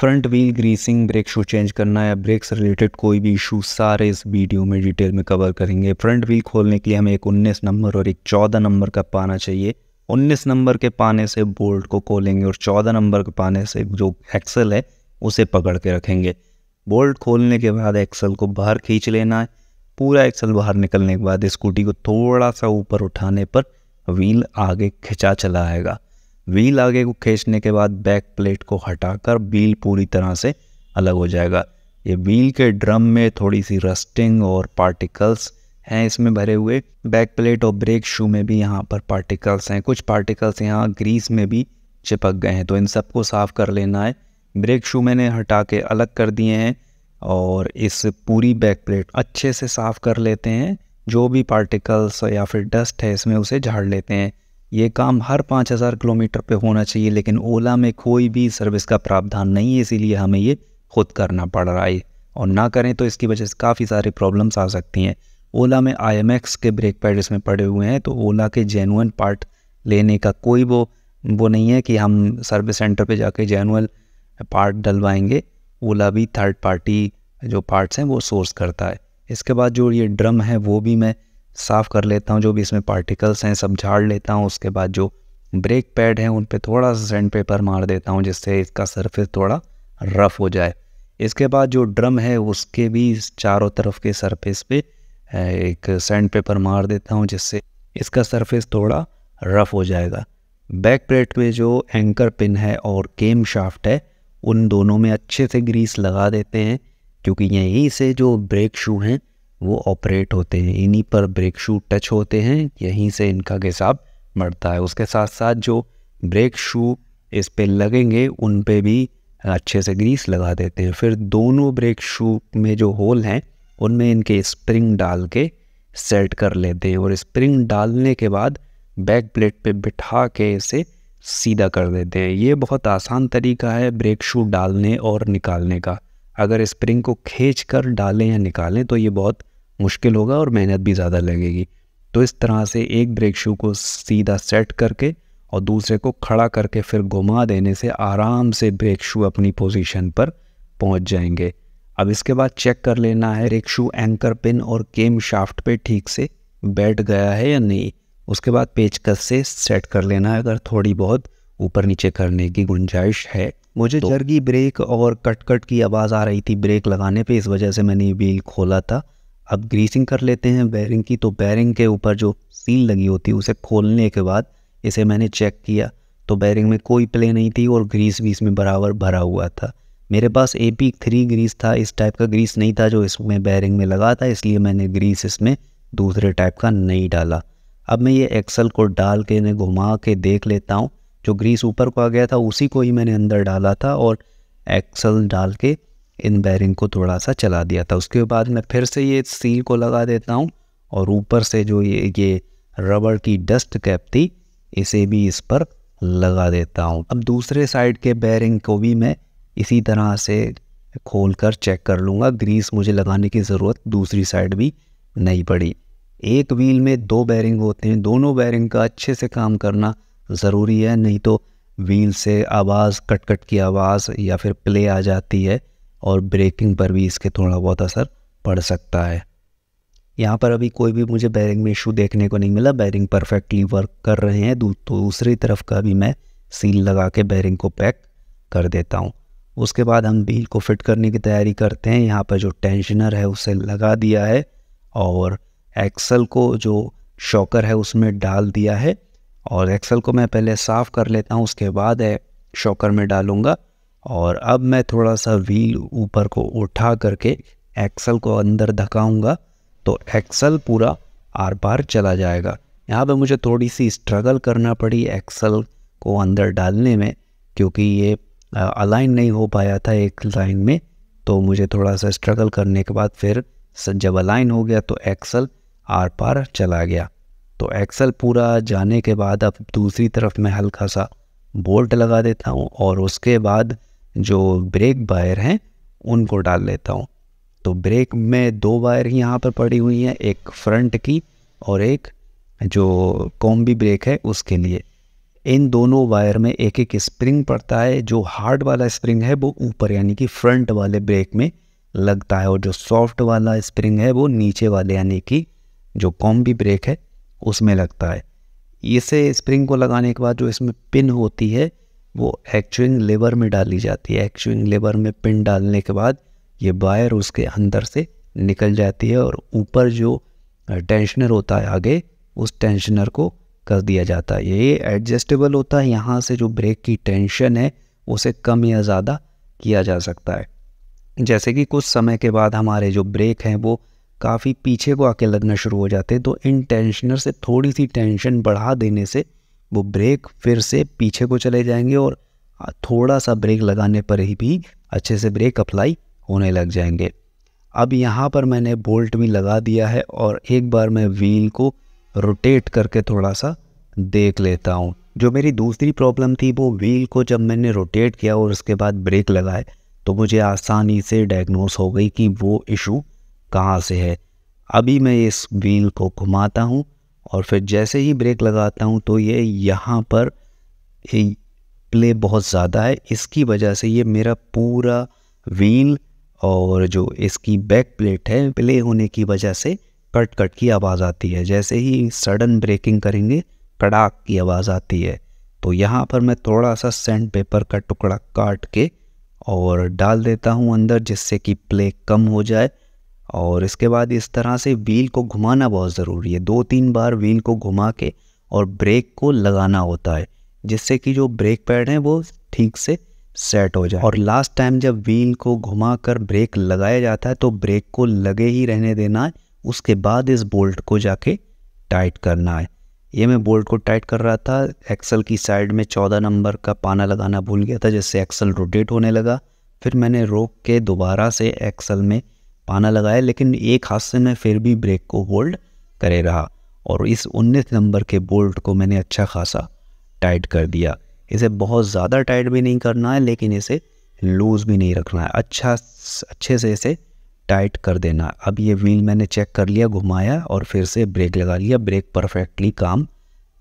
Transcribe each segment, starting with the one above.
front wheel greasing brake shoe change करना या break से रिलेटेड कोई भी इशू सारे इस वीडियो में डिटेल में कवर करेंगे फ्रंट व्हील खोलने के लिए हमें एक उन्नीस नंबर और एक चौदह नंबर का पाना चाहिए उन्नीस नंबर के पाने से बोल्ट को खोलेंगे और चौदह नंबर के पाने से जो एक्सल है उसे पकड़ के रखेंगे बोल्ट खोलने के बाद एक्सल को बाहर खींच लेना है पूरा एक्सल बाहर निकलने के बाद स्कूटी को थोड़ा सा ऊपर उठाने पर व्हील आगे खिंचा चला आएगा व्हील आगे को खींचने के बाद बैक प्लेट को हटाकर व्हील पूरी तरह से अलग हो जाएगा ये व्हील के ड्रम में थोड़ी सी रस्टिंग और पार्टिकल्स हैं इसमें भरे हुए बैक प्लेट और ब्रेक शू में भी यहाँ पर पार्टिकल्स हैं कुछ पार्टिकल्स यहाँ ग्रीस में भी चिपक गए हैं तो इन सबको साफ़ कर लेना है ब्रेक शू मैंने हटा के अलग कर दिए हैं और इस पूरी बैक प्लेट अच्छे से साफ़ कर लेते हैं जो भी पार्टिकल्स या फिर डस्ट है इसमें उसे झाड़ लेते हैं ये काम हर पाँच हज़ार किलोमीटर पे होना चाहिए लेकिन ओला में कोई भी सर्विस का प्रावधान नहीं है इसीलिए हमें ये खुद करना पड़ रहा है और ना करें तो इसकी वजह से काफ़ी सारी प्रॉब्लम्स आ सकती हैं ओला में आई के ब्रेक पैड इसमें पड़े हुए हैं तो ओला के जेनुअन पार्ट लेने का कोई वो वो नहीं है कि हम सर्विस सेंटर पर जाके जेनुअल पार्ट डलवाएंगे ओला भी थर्ड पार्टी जो पार्ट्स हैं वो सोर्स करता है इसके बाद जो ये ड्रम है वो भी मैं साफ़ कर लेता हूँ जो भी इसमें पार्टिकल्स हैं सब झाड़ लेता हूँ उसके बाद जो ब्रेक पैड हैं उन पर थोड़ा सा सैंड पेपर मार देता हूँ जिससे इसका सरफेस थोड़ा रफ़ हो जाए इसके बाद जो ड्रम है उसके भी चारों तरफ के सरफेस पे एक सैंड पेपर मार देता हूँ जिससे इसका सरफेस थोड़ा रफ़ हो जाएगा बैक प्लेट पे जो एंकर पिन है और केम शाफ्ट है उन दोनों में अच्छे से ग्रीस लगा देते हैं क्योंकि यहीं से जो ब्रेक शू हैं वो ऑपरेट होते हैं इन्हीं पर ब्रेक शू टच होते हैं यहीं से इनका घिसाब बढ़ता है उसके साथ साथ जो ब्रेक शू इस पर लगेंगे उन पे भी अच्छे से ग्रीस लगा देते हैं फिर दोनों ब्रेक शू में जो होल हैं उनमें इनके स्प्रिंग डाल के सेट कर लेते हैं और स्प्रिंग डालने के बाद बैक प्लेट पे बिठा के इसे सीधा कर देते हैं ये बहुत आसान तरीका है ब्रेक शू डालने और निकालने का अगर स्प्रिंग को खींच कर डालें या निकालें तो ये बहुत मुश्किल होगा और मेहनत भी ज़्यादा लगेगी तो इस तरह से एक ब्रेक शू को सीधा सेट करके और दूसरे को खड़ा करके फिर घुमा देने से आराम से ब्रेक शू अपनी पोजीशन पर पहुंच जाएंगे अब इसके बाद चेक कर लेना है ब्रेक शू एंकर पिन और केम शाफ्ट पे ठीक से बैठ गया है या नहीं उसके बाद पेचकस से सेट कर लेना है अगर थोड़ी बहुत ऊपर नीचे करने की गुंजाइश है मुझे तो, जर्गी ब्रेक और कट कट की आवाज़ आ रही थी ब्रेक लगाने पर इस वजह से मैंने व्हील खोला था अब ग्रीसिंग कर लेते हैं बैरिंग की तो बैरिंग के ऊपर जो सील लगी होती है उसे खोलने के बाद इसे मैंने चेक किया तो बैरिंग में कोई प्ले नहीं थी और ग्रीस भी इसमें बराबर भरा हुआ था मेरे पास ए पी थ्री ग्रीस था इस टाइप का ग्रीस नहीं था जो इसमें बैरिंग में लगा था इसलिए मैंने ग्रीस इसमें दूसरे टाइप का नहीं डाला अब मैं ये एक्सल को डाल के इन्हें घुमा के देख लेता हूँ जो ग्रीस ऊपर को आ गया था उसी को ही मैंने अंदर डाला था और एक्सल डाल के इन बैरिंग को थोड़ा सा चला दिया था उसके बाद मैं फिर से ये सील को लगा देता हूँ और ऊपर से जो ये ये रबड़ की डस्ट कैप थी इसे भी इस पर लगा देता हूँ अब दूसरे साइड के बैरिंग को भी मैं इसी तरह से खोल कर चेक कर लूँगा ग्रीस मुझे लगाने की ज़रूरत दूसरी साइड भी नहीं पड़ी एक व्हील में दो बैरिंग होते हैं दोनों बैरिंग का अच्छे से काम करना ज़रूरी है नहीं तो व्हील से आवाज़ कटकट कट की आवाज़ या फिर प्ले आ जाती है और ब्रेकिंग पर भी इसके थोड़ा बहुत असर पड़ सकता है यहाँ पर अभी कोई भी मुझे बैरिंग में इशू देखने को नहीं मिला बैरिंग परफेक्टली वर्क कर रहे हैं तो दूसरी तरफ का भी मैं सील लगा के बैरिंग को पैक कर देता हूँ उसके बाद हम व्हील को फिट करने की तैयारी करते हैं यहाँ पर जो टेंशनर है उसे लगा दिया है और एक्सल को जो शॉकर है उसमें डाल दिया है और एक्सल को मैं पहले साफ़ कर लेता हूँ उसके बाद है शॉकर में डालूँगा और अब मैं थोड़ा सा व्हील ऊपर को उठा करके एक्सल को अंदर धकाऊंगा तो एक्सल पूरा आर पार चला जाएगा यहाँ पे मुझे थोड़ी सी स्ट्रगल करना पड़ी एक्सल को अंदर डालने में क्योंकि ये अलाइन नहीं हो पाया था एक लाइन में तो मुझे थोड़ा सा स्ट्रगल करने के बाद फिर जब अलाइन हो गया तो एक्सल आर पार चला गया तो एक्सल पूरा जाने के बाद अब दूसरी तरफ मैं हल्का सा बोल्ट लगा देता हूँ और उसके बाद जो ब्रेक वायर हैं उनको डाल लेता हूँ तो ब्रेक में दो वायर ही यहाँ पर पड़ी हुई हैं एक फ्रंट की और एक जो कॉम्बी ब्रेक है उसके लिए इन दोनों वायर में एक एक स्प्रिंग पड़ता है जो हार्ड वाला स्प्रिंग है वो ऊपर यानी कि फ्रंट वाले ब्रेक में लगता है और जो सॉफ्ट वाला स्प्रिंग है वो नीचे वाले यानी कि जो कॉम्बी ब्रेक है उसमें लगता है इसे स्प्रिंग को लगाने के बाद जो इसमें पिन होती है वो एक्चुइंग लेबर में डाली जाती है एक्चुइंग लेबर में पिन डालने के बाद ये वायर उसके अंदर से निकल जाती है और ऊपर जो टेंशनर होता है आगे उस टेंशनर को कर दिया जाता है ये एडजस्टेबल होता है यहाँ से जो ब्रेक की टेंशन है उसे कम या ज़्यादा किया जा सकता है जैसे कि कुछ समय के बाद हमारे जो ब्रेक हैं वो काफ़ी पीछे को आके लगना शुरू हो जाते हैं तो इन टेंशनर से थोड़ी सी टेंशन बढ़ा देने से वो ब्रेक फिर से पीछे को चले जाएंगे और थोड़ा सा ब्रेक लगाने पर ही भी अच्छे से ब्रेक अप्लाई होने लग जाएंगे अब यहाँ पर मैंने बोल्ट भी लगा दिया है और एक बार मैं व्हील को रोटेट करके थोड़ा सा देख लेता हूँ जो मेरी दूसरी प्रॉब्लम थी वो व्हील को जब मैंने रोटेट किया और उसके बाद ब्रेक लगाए तो मुझे आसानी से डायग्नोस हो गई कि वो इशू कहाँ से है अभी मैं इस व्हील को घुमाता हूँ और फिर जैसे ही ब्रेक लगाता हूँ तो ये यहाँ पर प्ले बहुत ज़्यादा है इसकी वजह से ये मेरा पूरा व्हील और जो इसकी बैक प्लेट है प्ले होने की वजह से कट कट की आवाज़ आती है जैसे ही सडन ब्रेकिंग करेंगे कड़ाक की आवाज़ आती है तो यहाँ पर मैं थोड़ा सा सैंड पेपर का टुकड़ा काट के और डाल देता हूँ अंदर जिससे कि प्ले कम हो जाए और इसके बाद इस तरह से व्हील को घुमाना बहुत ज़रूरी है दो तीन बार व्हील को घुमा के और ब्रेक को लगाना होता है जिससे कि जो ब्रेक पैड हैं वो ठीक से सेट हो जाए और लास्ट टाइम जब व्हील को घुमाकर ब्रेक लगाया जाता है तो ब्रेक को लगे ही रहने देना है उसके बाद इस बोल्ट को जाके टाइट करना है ये मैं बोल्ट को टाइट कर रहा था एक्सल की साइड में चौदह नंबर का पाना लगाना भूल गया था जिससे एक्सल रोटेट होने लगा फिर मैंने रोक के दोबारा से एक्सल में पाना लगाया लेकिन एक हाथ से मैं फिर भी ब्रेक को होल्ड करे रहा और इस 19 नंबर के बोल्ट को मैंने अच्छा खासा टाइट कर दिया इसे बहुत ज़्यादा टाइट भी नहीं करना है लेकिन इसे लूज़ भी नहीं रखना है अच्छा अच्छे से इसे टाइट कर देना अब ये व्हील मैंने चेक कर लिया घुमाया और फिर से ब्रेक लगा लिया ब्रेक परफेक्टली काम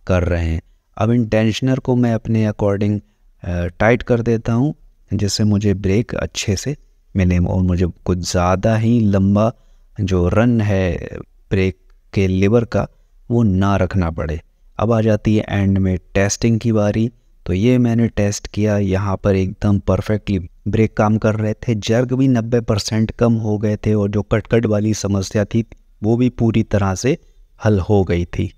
कर रहे हैं अब इन टेंशनर को मैं अपने अकॉर्डिंग टाइट कर देता हूँ जिससे मुझे ब्रेक अच्छे से मैंने और मुझे कुछ ज़्यादा ही लंबा जो रन है ब्रेक के लिवर का वो ना रखना पड़े अब आ जाती है एंड में टेस्टिंग की बारी तो ये मैंने टेस्ट किया यहाँ पर एकदम परफेक्टली ब्रेक काम कर रहे थे जर्ग भी 90 परसेंट कम हो गए थे और जो कटकट वाली समस्या थी वो भी पूरी तरह से हल हो गई थी